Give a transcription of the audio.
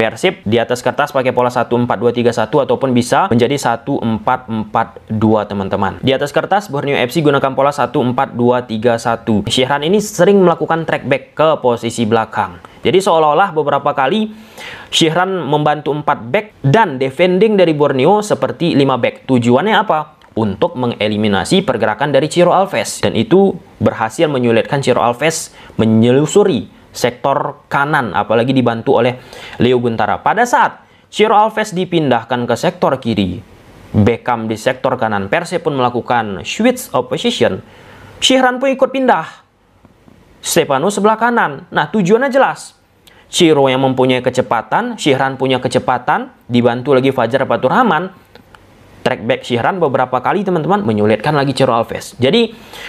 Persib di atas kertas pakai pola satu empat dua tiga satu ataupun bisa menjadi satu empat empat dua teman teman Di atas kertas Borneo FC gunakan pola satu Syahran dua tiga satu ini sering melakukan track back ke posisi belakang. Jadi seolah-olah beberapa kali Syahran membantu 4 back dan defending dari Borneo seperti 5 back. Tujuannya apa? Untuk mengeliminasi pergerakan dari Ciro Alves. Dan itu berhasil menyulitkan Ciro Alves menyelusuri sektor kanan, apalagi dibantu oleh Leo Guntara. Pada saat Ciro Alves dipindahkan ke sektor kiri, Beckham di sektor kanan, Perse pun melakukan switch of position. pun ikut pindah. Stefano sebelah kanan. Nah, tujuannya jelas. Ciro yang mempunyai kecepatan, Sihran punya kecepatan, dibantu lagi Fajar Faturrahman, track back Syihran beberapa kali teman-teman menyulitkan lagi Ciro Alves. Jadi